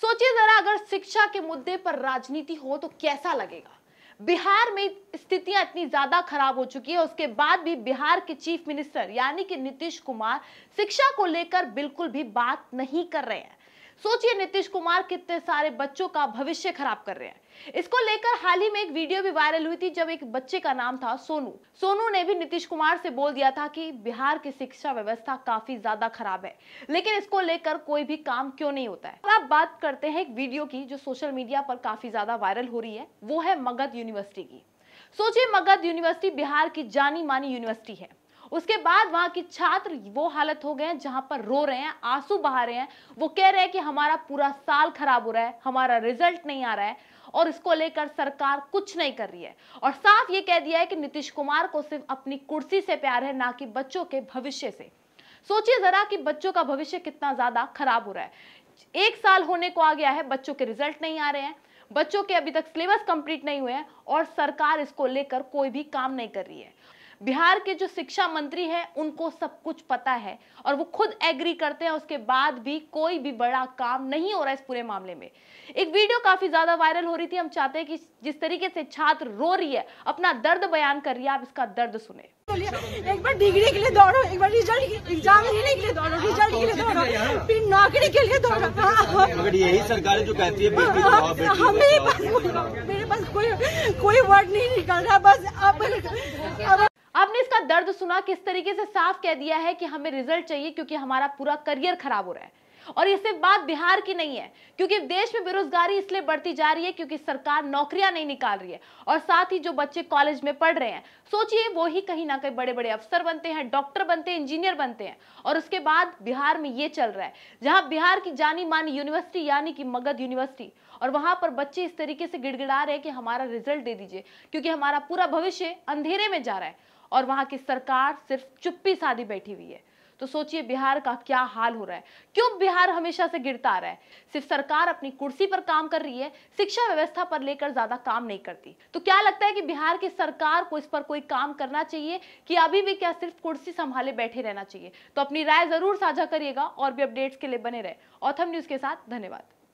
सोचिए जरा अगर शिक्षा के मुद्दे पर राजनीति हो तो कैसा लगेगा बिहार में स्थितियां इतनी ज्यादा खराब हो चुकी है उसके बाद भी बिहार के चीफ मिनिस्टर यानी कि नीतीश कुमार शिक्षा को लेकर बिल्कुल भी बात नहीं कर रहे हैं सोचिए नीतीश कुमार कितने सारे बच्चों का भविष्य खराब कर रहे हैं इसको लेकर हाल ही में एक वीडियो भी वायरल हुई थी जब एक बच्चे का नाम था सोनू सोनू ने भी नीतीश कुमार से बोल दिया था कि बिहार की शिक्षा व्यवस्था काफी ज्यादा खराब है लेकिन इसको लेकर कोई भी काम क्यों नहीं होता है अब बात करते हैं एक वीडियो की जो सोशल मीडिया पर काफी ज्यादा वायरल हो रही है वो है मगध यूनिवर्सिटी की सोचिए मगध यूनिवर्सिटी बिहार की जानी मानी यूनिवर्सिटी है उसके बाद वहां के छात्र वो हालत हो गए हैं पर रो रहे हैं आंसू बहा रहे हैं वो कह रहे हैं कि हमारा पूरा साल खराब हो रहा है हमारा रिजल्ट नहीं आ रहा है और इसको लेकर सरकार कुछ नहीं कर रही है और साफ ये कह दिया है कि नीतीश कुमार को सिर्फ अपनी कुर्सी से प्यार है ना कि बच्चों के भविष्य से सोचिए जरा कि बच्चों का भविष्य कितना ज्यादा खराब हो रहा है एक साल होने को आ गया है बच्चों के रिजल्ट नहीं आ रहे हैं बच्चों के अभी तक सिलेबस कंप्लीट नहीं हुए हैं और सरकार इसको लेकर कोई भी काम नहीं कर रही है बिहार के जो शिक्षा मंत्री हैं उनको सब कुछ पता है और वो खुद एग्री करते हैं उसके बाद भी कोई भी बड़ा काम नहीं हो रहा है इस पूरे मामले में एक वीडियो काफी ज्यादा वायरल हो रही थी हम चाहते हैं कि जिस तरीके से छात्र रो रही है अपना दर्द बयान कर रही है आप इसका दर्द सुने एक बार डिग्री के लिए दौड़ो एक बार रिजल्ट एग्जाम लेने के लिए दौड़ो रिजल्ट के लिए दौड़ो फिर नौकरी के लिए दौड़ो मगर यही सरकार जो कहती है बेटी हमें हाँ, हाँ, मेरे पास कोई कोई वर्ड नहीं निकल रहा बस अब आपने इसका दर्द सुना किस तरीके से साफ कह दिया है कि हमें रिजल्ट चाहिए क्योंकि हमारा पूरा करियर खराब हो रहा है और ये सिर्फ बात बिहार की नहीं है क्योंकि देश में बेरोजगारी इसलिए बढ़ती जा रही है क्योंकि सरकार नौकरियां नहीं निकाल रही है और साथ ही जो बच्चे कॉलेज में पढ़ रहे हैं सोचिए वो ही कहीं ना कहीं बड़े बड़े अफसर बनते हैं डॉक्टर बनते हैं इंजीनियर बनते हैं और उसके बाद बिहार में ये चल रहा है जहां बिहार की जानी मानी यूनिवर्सिटी यानी कि मगध यूनिवर्सिटी और वहां पर बच्चे इस तरीके से गिड़गिड़ा रहे हैं कि हमारा रिजल्ट दे दीजिए क्योंकि हमारा पूरा भविष्य अंधेरे में जा रहा है और वहां की सरकार सिर्फ चुप्पी साधी बैठी हुई है तो सोचिए बिहार का क्या हाल हो रहा है क्यों बिहार हमेशा से गिरता आ रहा है सिर्फ सरकार अपनी कुर्सी पर काम कर रही है शिक्षा व्यवस्था पर लेकर ज्यादा काम नहीं करती तो क्या लगता है कि बिहार की सरकार को इस पर कोई काम करना चाहिए कि अभी भी क्या सिर्फ कुर्सी संभाले बैठे रहना चाहिए तो अपनी राय जरूर साझा करिएगा और भी अपडेट्स के लिए बने रहे ऑथम न्यूज के साथ धन्यवाद